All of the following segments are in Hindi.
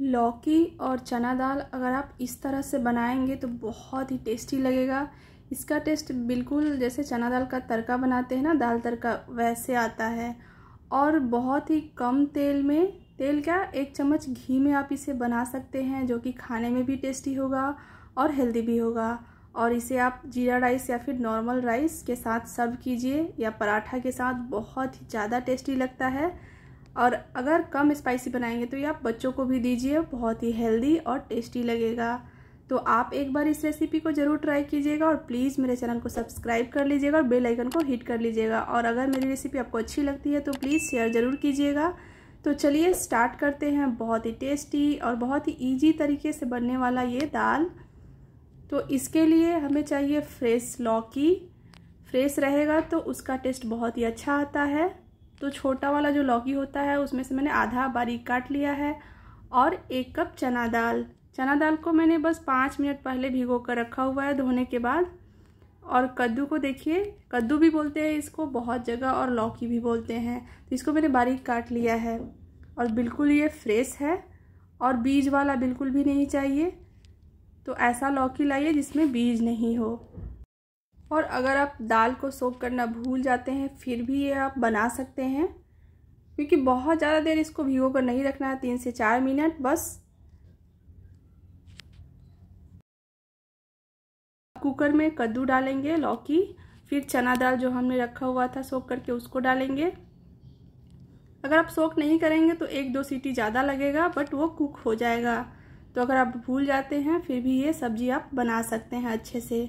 लौकी और चना दाल अगर आप इस तरह से बनाएंगे तो बहुत ही टेस्टी लगेगा इसका टेस्ट बिल्कुल जैसे चना दाल का तड़का बनाते हैं ना दाल तड़का वैसे आता है और बहुत ही कम तेल में तेल क्या एक चम्मच घी में आप इसे बना सकते हैं जो कि खाने में भी टेस्टी होगा और हेल्दी भी होगा और इसे आप जीरा राइस या फिर नॉर्मल राइस के साथ सर्व कीजिए या पराठा के साथ बहुत ही ज़्यादा टेस्टी लगता है और अगर कम स्पाइसी बनाएंगे तो ये आप बच्चों को भी दीजिए बहुत ही हेल्दी और टेस्टी लगेगा तो आप एक बार इस रेसिपी को ज़रूर ट्राई कीजिएगा और प्लीज़ मेरे चैनल को सब्सक्राइब कर लीजिएगा और बेल आइकन को हिट कर लीजिएगा और अगर मेरी रेसिपी आपको अच्छी लगती है तो प्लीज़ शेयर ज़रूर कीजिएगा तो चलिए स्टार्ट करते हैं बहुत ही टेस्टी और बहुत ही ईजी तरीके से बनने वाला ये दाल तो इसके लिए हमें चाहिए फ्रेश लौकी फ्रेश रहेगा तो उसका टेस्ट बहुत ही अच्छा आता है तो छोटा वाला जो लौकी होता है उसमें से मैंने आधा बारीक काट लिया है और एक कप चना दाल चना दाल को मैंने बस पाँच मिनट पहले भिगो कर रखा हुआ है धोने के बाद और कद्दू को देखिए कद्दू भी बोलते हैं इसको बहुत जगह और लौकी भी बोलते हैं तो इसको मैंने बारीक काट लिया है और बिल्कुल ये फ्रेश है और बीज वाला बिल्कुल भी नहीं चाहिए तो ऐसा लौकी लाइए जिसमें बीज नहीं हो और अगर आप दाल को सोक करना भूल जाते हैं फिर भी ये आप बना सकते हैं क्योंकि बहुत ज़्यादा देर इसको भिगो कर नहीं रखना है तीन से चार मिनट बस कुकर में कद्दू डालेंगे लौकी फिर चना दाल जो हमने रखा हुआ था सोख करके उसको डालेंगे अगर आप सोक नहीं करेंगे तो एक दो सीटी ज़्यादा लगेगा बट वो कुक हो जाएगा तो अगर आप भूल जाते हैं फिर भी ये सब्ज़ी आप बना सकते हैं अच्छे से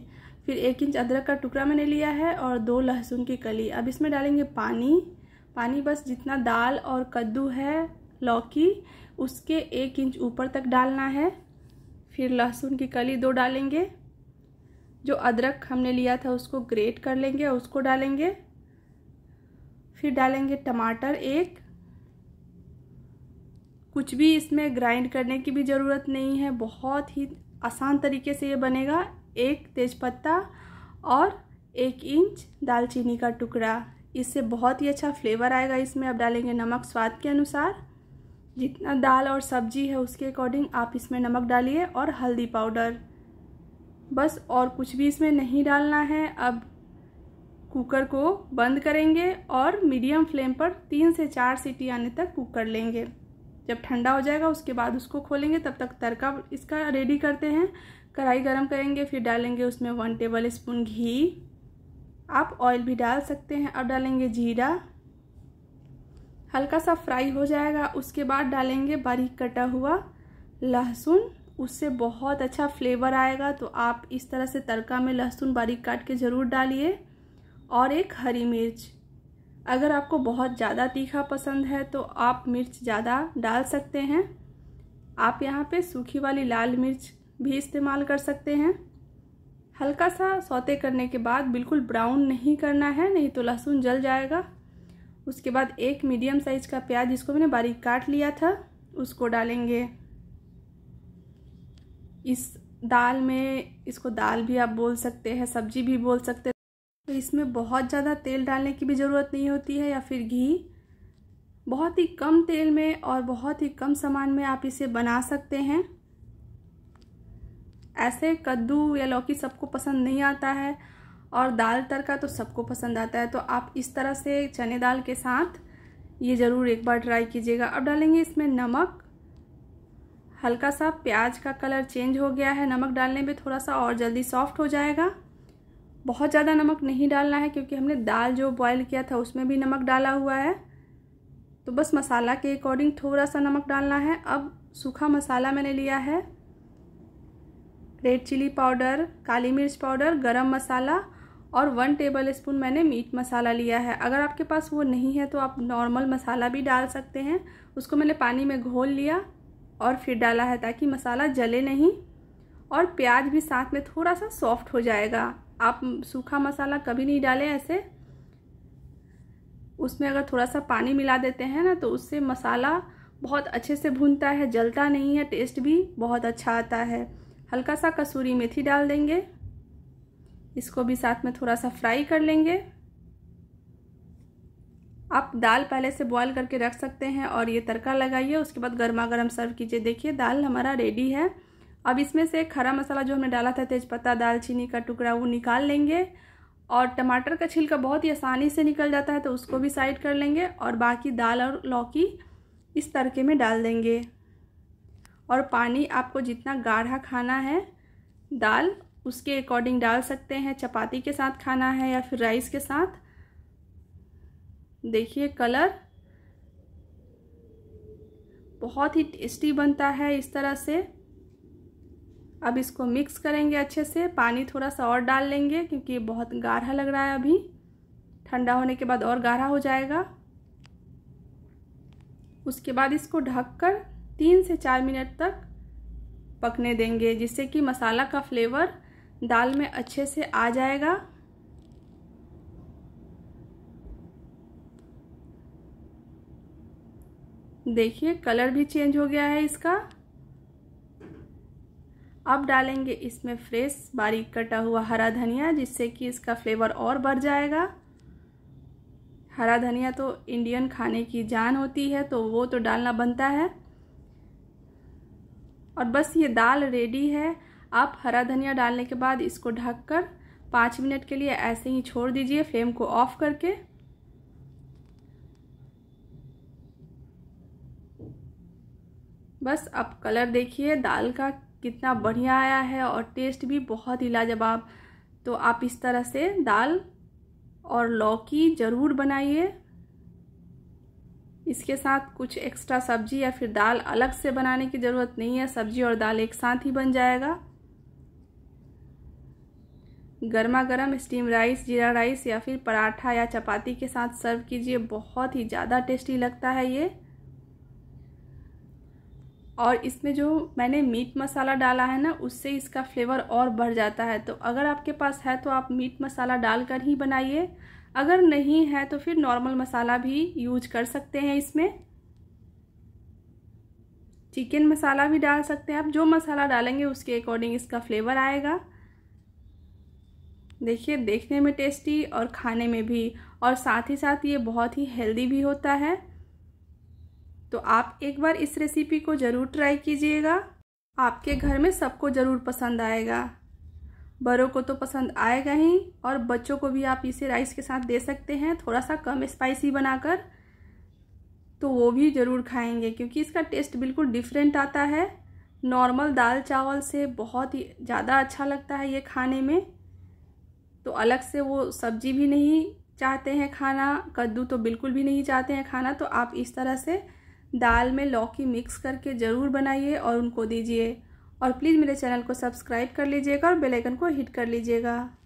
फिर एक इंच अदरक का टुकड़ा मैंने लिया है और दो लहसुन की कली अब इसमें डालेंगे पानी पानी बस जितना दाल और कद्दू है लौकी उसके एक इंच ऊपर तक डालना है फिर लहसुन की कली दो डालेंगे जो अदरक हमने लिया था उसको ग्रेट कर लेंगे और उसको डालेंगे फिर डालेंगे टमाटर एक कुछ भी इसमें ग्राइंड करने की भी ज़रूरत नहीं है बहुत ही आसान तरीके से ये बनेगा एक तेज़पत्ता और एक इंच दालचीनी का टुकड़ा इससे बहुत ही अच्छा फ्लेवर आएगा इसमें अब डालेंगे नमक स्वाद के अनुसार जितना दाल और सब्जी है उसके अकॉर्डिंग आप इसमें नमक डालिए और हल्दी पाउडर बस और कुछ भी इसमें नहीं डालना है अब कुकर को बंद करेंगे और मीडियम फ्लेम पर तीन से चार सीटी आने तक कुक कर लेंगे जब ठंडा हो जाएगा उसके बाद उसको खोलेंगे तब तक तड़का इसका रेडी करते हैं कढ़ाई गरम करेंगे फिर डालेंगे उसमें वन टेबल स्पून घी आप ऑयल भी डाल सकते हैं अब डालेंगे जीरा हल्का सा फ्राई हो जाएगा उसके बाद डालेंगे बारीक कटा हुआ लहसुन उससे बहुत अच्छा फ्लेवर आएगा तो आप इस तरह से तड़का में लहसुन बारीक काट के ज़रूर डालिए और एक हरी मिर्च अगर आपको बहुत ज़्यादा तीखा पसंद है तो आप मिर्च ज़्यादा डाल सकते हैं आप यहाँ पे सूखी वाली लाल मिर्च भी इस्तेमाल कर सकते हैं हल्का सा सौते करने के बाद बिल्कुल ब्राउन नहीं करना है नहीं तो लहसुन जल जाएगा उसके बाद एक मीडियम साइज का प्याज जिसको मैंने बारीक काट लिया था उसको डालेंगे इस दाल में इसको दाल भी आप बोल सकते हैं सब्जी भी बोल सकते हैं तो इसमें बहुत ज़्यादा तेल डालने की भी ज़रूरत नहीं होती है या फिर घी बहुत ही कम तेल में और बहुत ही कम सामान में आप इसे बना सकते हैं ऐसे कद्दू या लौकी सबको पसंद नहीं आता है और दाल तड़का तो सबको पसंद आता है तो आप इस तरह से चने दाल के साथ ये ज़रूर एक बार ट्राई कीजिएगा अब डालेंगे इसमें नमक हल्का सा प्याज का कलर चेंज हो गया है नमक डालने में थोड़ा सा और जल्दी सॉफ्ट हो जाएगा बहुत ज़्यादा नमक नहीं डालना है क्योंकि हमने दाल जो बॉयल किया था उसमें भी नमक डाला हुआ है तो बस मसाला के अकॉर्डिंग थोड़ा सा नमक डालना है अब सूखा मसाला मैंने लिया है रेड चिली पाउडर काली मिर्च पाउडर गरम मसाला और वन टेबल स्पून मैंने मीट मसाला लिया है अगर आपके पास वो नहीं है तो आप नॉर्मल मसाला भी डाल सकते हैं उसको मैंने पानी में घोल लिया और फिर डाला है ताकि मसाला जले नहीं और प्याज भी साथ में थोड़ा सा सॉफ्ट हो जाएगा आप सूखा मसाला कभी नहीं डालें ऐसे उसमें अगर थोड़ा सा पानी मिला देते हैं ना तो उससे मसाला बहुत अच्छे से भूनता है जलता नहीं है टेस्ट भी बहुत अच्छा आता है हल्का सा कसूरी मेथी डाल देंगे इसको भी साथ में थोड़ा सा फ्राई कर लेंगे आप दाल पहले से बॉईल करके रख सकते हैं और ये तड़का लगाइए उसके बाद गर्मा गर्म सर्व कीजिए देखिए दाल हमारा रेडी है अब इसमें से खरा मसाला जो हमने डाला था तेज़पत्ता दालचीनी का टुकड़ा वो निकाल लेंगे और टमाटर का छिलका बहुत ही आसानी से निकल जाता है तो उसको भी साइड कर लेंगे और बाकी दाल और लौकी इस तड़के में डाल देंगे और पानी आपको जितना गाढ़ा खाना है दाल उसके अकॉर्डिंग डाल सकते हैं चपाती के साथ खाना है या फिर राइस के साथ देखिए कलर बहुत ही टेस्टी बनता है इस तरह से अब इसको मिक्स करेंगे अच्छे से पानी थोड़ा सा और डाल लेंगे क्योंकि बहुत गाढ़ा लग रहा है अभी ठंडा होने के बाद और गाढ़ा हो जाएगा उसके बाद इसको ढककर तीन से चार मिनट तक पकने देंगे जिससे कि मसाला का फ्लेवर दाल में अच्छे से आ जाएगा देखिए कलर भी चेंज हो गया है इसका अब डालेंगे इसमें फ्रेश बारीक कटा हुआ हरा धनिया जिससे कि इसका फ्लेवर और बढ़ जाएगा हरा धनिया तो इंडियन खाने की जान होती है तो वो तो डालना बनता है और बस ये दाल रेडी है आप हरा धनिया डालने के बाद इसको ढककर पाँच मिनट के लिए ऐसे ही छोड़ दीजिए फ्लेम को ऑफ करके बस अब कलर देखिए दाल का कितना बढ़िया आया है और टेस्ट भी बहुत ही लाजवाब तो आप इस तरह से दाल और लौकी ज़रूर बनाइए इसके साथ कुछ एक्स्ट्रा सब्जी या फिर दाल अलग से बनाने की ज़रूरत नहीं है सब्जी और दाल एक साथ ही बन जाएगा गर्मा गर्म स्टीम राइस जीरा राइस या फिर पराठा या चपाती के साथ सर्व कीजिए बहुत ही ज़्यादा टेस्टी लगता है ये और इसमें जो मैंने मीट मसाला डाला है ना उससे इसका फ्लेवर और बढ़ जाता है तो अगर आपके पास है तो आप मीट मसाला डालकर ही बनाइए अगर नहीं है तो फिर नॉर्मल मसाला भी यूज कर सकते हैं इसमें चिकन मसाला भी डाल सकते हैं आप जो मसाला डालेंगे उसके अकॉर्डिंग इसका फ्लेवर आएगा देखिए देखने में टेस्टी और खाने में भी और साथ ही साथ ये बहुत ही हेल्दी भी होता है तो आप एक बार इस रेसिपी को ज़रूर ट्राई कीजिएगा आपके घर में सबको ज़रूर पसंद आएगा बड़ों को तो पसंद आएगा ही और बच्चों को भी आप इसे राइस के साथ दे सकते हैं थोड़ा सा कम स्पाइसी बनाकर तो वो भी ज़रूर खाएंगे क्योंकि इसका टेस्ट बिल्कुल डिफरेंट आता है नॉर्मल दाल चावल से बहुत ही ज़्यादा अच्छा लगता है ये खाने में तो अलग से वो सब्जी भी नहीं चाहते हैं खाना कद्दू तो बिल्कुल भी नहीं चाहते हैं खाना तो आप इस तरह से दाल में लौकी मिक्स करके ज़रूर बनाइए और उनको दीजिए और प्लीज़ मेरे चैनल को सब्सक्राइब कर लीजिएगा और बेलाइकन को हिट कर लीजिएगा